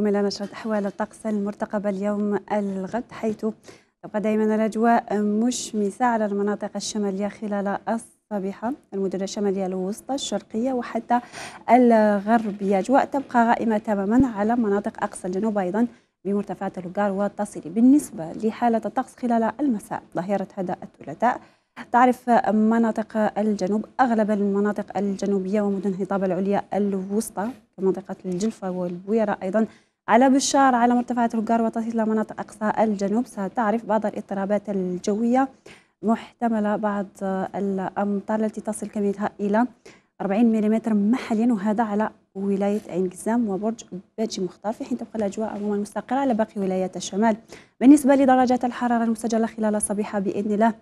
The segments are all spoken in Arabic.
معكم إلى نشرة أحوال الطقس المرتقبة اليوم الغد حيث تبقى دائما الأجواء مشمسة على المناطق الشمالية خلال الصباح المدن الشمالية الوسطى الشرقية وحتى الغربية أجواء تبقى غائمة تماما على مناطق أقصى الجنوب أيضا بمرتفعات الوقار والتصيري بالنسبة لحالة الطقس خلال المساء ظهيرة هذا الثلاثاء تعرف مناطق الجنوب أغلب المناطق الجنوبية ومدن هضاب العليا الوسطى ومنطقة الجلفة والبويرة أيضا على بشار على مرتفعات الجار وتصل إلى مناطق أقصى الجنوب ستعرف بعض الاضطرابات الجوية محتملة بعض الأمطار التي تصل كميتها إلى 40 ملم محليا وهذا على ولاية عين قزام وبرج باجي مختار في حين تبقى الأجواء عموما مستقرة على باقي ولايات الشمال بالنسبة لدرجات الحرارة المسجلة خلال الصبيحة بإذن الله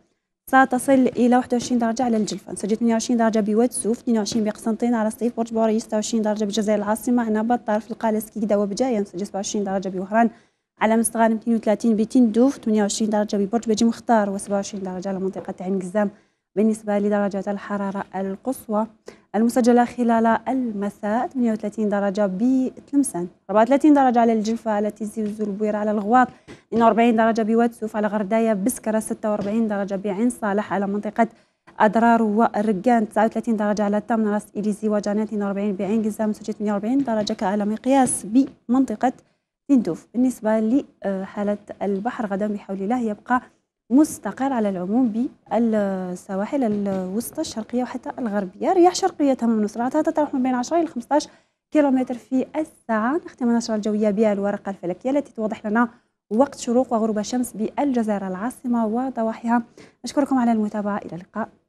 ستصل إلى 21 درجة على الجلفة نسجل 22 درجة بواد سوف 22 بقسنطين على سطيف برج بوري 26 درجة بالجزائر العاصمة عنابة طرف القالس كيكدا وبجاية نسجل 27 درجة بوهران على مستغانم 32 بتندوف 28 درجة ببرج بجي مختار و27 درجة على منطقة عين قزام بالنسبة لدرجات الحرارة القصوى المسجلة خلال المساء 38 درجة بتلمسان 34 درجة على الجلفة على تيزي والزلبويرة على الغواط 42 درجة بواد سوف على غرداية بسكرة 46 درجة بعين صالح على منطقة أدرار ورقان 39 درجة على تمن راس إليزي وجنان 42 بعين قزة سوجي 48 درجة كأعلى مقياس بمنطقة تندوف بالنسبة لحالة البحر غدا بحول الله يبقى مستقر على العموم بالسواحل الوسطى الشرقيه وحتى الغربيه رياح شرقيه تم سرعتها تتراوح ما بين 10 الى 15 كيلومتر في الساعه نختم النشره الجويه بالورقه الفلكيه التي توضح لنا وقت شروق وغروب الشمس بالجزائر العاصمه وضواحيها نشكركم على المتابعه الى اللقاء